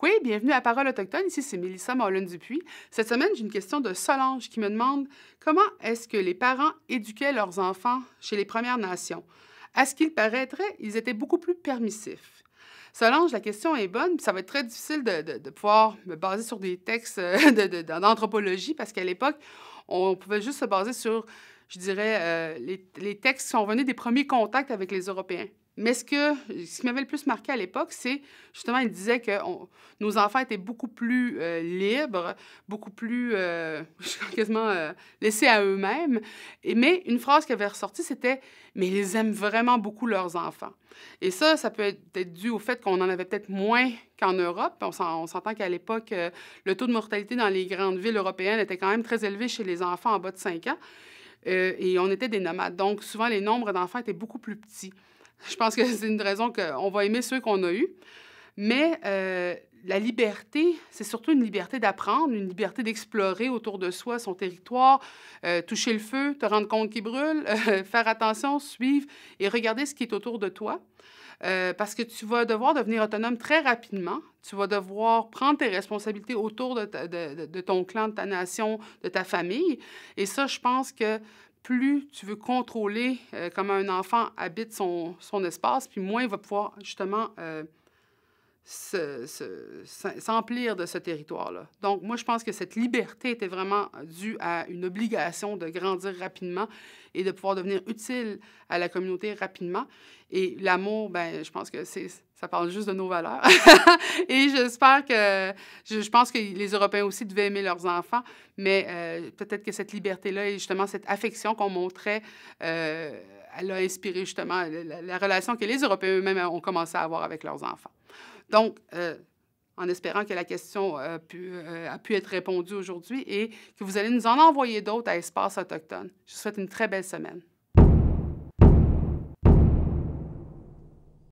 Oui, bienvenue à Parole Autochtone. Ici, c'est Mélissa marlon dupuis Cette semaine, j'ai une question de Solange qui me demande comment est-ce que les parents éduquaient leurs enfants chez les Premières Nations. À ce qu'il paraîtrait, ils étaient beaucoup plus permissifs. Solange, la question est bonne, puis ça va être très difficile de, pouvoir me baser sur des textes euh, d'anthropologie, parce qu'à l'époque, on pouvait juste se baser sur, je dirais, euh, les, les textes qui sont venus des premiers contacts avec les Européens. Mais ce, que, ce qui m'avait le plus marqué à l'époque, c'est justement, il disait que nos enfants étaient beaucoup plus euh, libres, beaucoup plus crois, euh, quasiment euh, laissés à eux-mêmes. Mais une phrase qui avait ressorti, c'était Mais ils aiment vraiment beaucoup leurs enfants. Et ça, ça peut être dû au fait qu'on en avait peut-être moins qu'en Europe. On s'entend qu'à l'époque, le taux de mortalité dans les grandes villes européennes était quand même très élevé chez les enfants en bas de 5 ans. et on était des nomades. Donc, souvent, les nombres d'enfants étaient beaucoup plus petits. Je pense que c'est une raison qu'on va aimer ceux qu'on a eus. Mais euh, la liberté, c'est surtout une liberté d'apprendre, une liberté d'explorer autour de soi son territoire, euh, toucher le feu, te rendre compte qu'il brûle, faire attention, suivre et regarder ce qui est autour de toi. Euh, parce que tu vas devoir devenir autonome très rapidement. Tu vas devoir prendre tes responsabilités autour de, de, de, ton clan, de ta nation, de ta famille. Et ça, je pense que plus tu veux contrôler euh, comment un enfant habite son, espace, puis moins il va pouvoir justement euh, s'emplir de ce territoire-là. Donc, moi, je pense que cette liberté était vraiment due à une obligation de grandir rapidement et de pouvoir devenir utile à la communauté rapidement. Et l'amour, ben, je pense que c'est ça parle juste de nos valeurs. et j'espère que, je, pense que les Européens aussi devaient aimer leurs enfants, mais euh, peut-être que cette liberté-là et justement cette affection qu'on montrait, euh, elle a inspiré justement la, la relation que les Européens eux-mêmes ont commencé à avoir avec leurs enfants. Donc, euh, en espérant que la question a euh, pu, euh, a pu être répondue aujourd'hui et que vous allez nous en envoyer d'autres à Espace Autochtone. Je vous souhaite une très belle semaine.